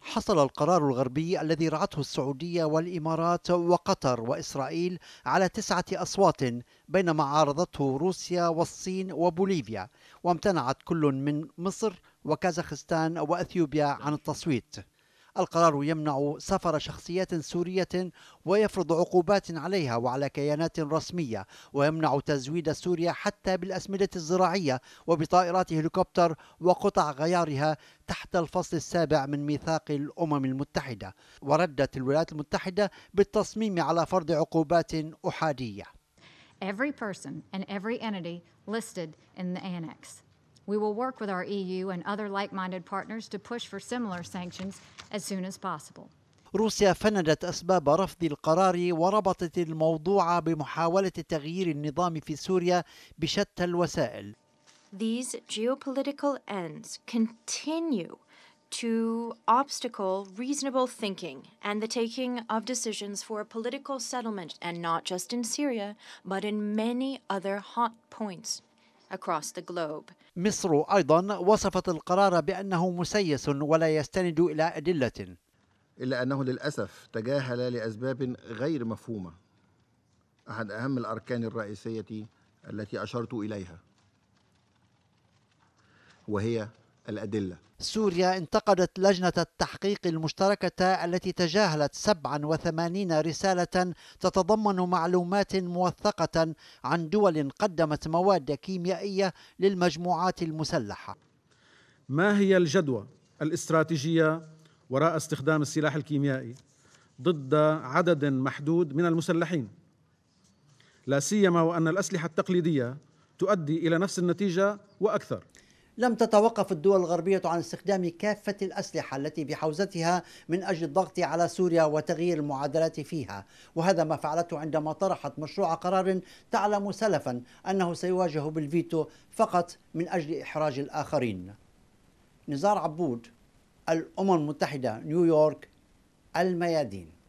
حصل القرار الغربي الذي رعته السعودية والإمارات وقطر وإسرائيل على تسعة أصوات بينما عارضته روسيا والصين وبوليفيا وامتنعت كل من مصر وكازاخستان وأثيوبيا عن التصويت القرار يمنع سفر شخصيات سورية ويفرض عقوبات عليها وعلى كيانات رسمية ويمنع تزويد سوريا حتى بالأسمدة الزراعية وبطائرات هليكوبتر وقطع غيارها تحت الفصل السابع من ميثاق الأمم المتحدة وردت الولايات المتحدة بالتصميم على فرض عقوبات أحادية Every person and every entity listed in the annex We will work with our EU and other like-minded partners to push for similar sanctions as soon as possible. روسيا فندت أسباب رفض القرار وربطت الموضوع بمحاولة تغيير النظام في سوريا بشتى الوسائل. These geopolitical ends continue to obstacle reasonable thinking and the taking of decisions for a political settlement, and not just in Syria, but in many other hot points across the globe. مصر أيضا وصفت القرار بأنه مسيس ولا يستند إلى أدلة إلا أنه للأسف تجاهل لأسباب غير مفهومة أحد أهم الأركان الرئيسية التي أشرت إليها وهي الأدلة سوريا انتقدت لجنة التحقيق المشتركة التي تجاهلت 87 رسالة تتضمن معلومات موثقة عن دول قدمت مواد كيميائية للمجموعات المسلحة ما هي الجدوى الاستراتيجية وراء استخدام السلاح الكيميائي ضد عدد محدود من المسلحين لا سيما وأن الأسلحة التقليدية تؤدي إلى نفس النتيجة وأكثر لم تتوقف الدول الغربية عن استخدام كافة الأسلحة التي بحوزتها من أجل الضغط على سوريا وتغيير المعادلات فيها وهذا ما فعلته عندما طرحت مشروع قرار تعلم سلفا أنه سيواجه بالفيتو فقط من أجل إحراج الآخرين نزار عبود الأمم المتحدة نيويورك الميادين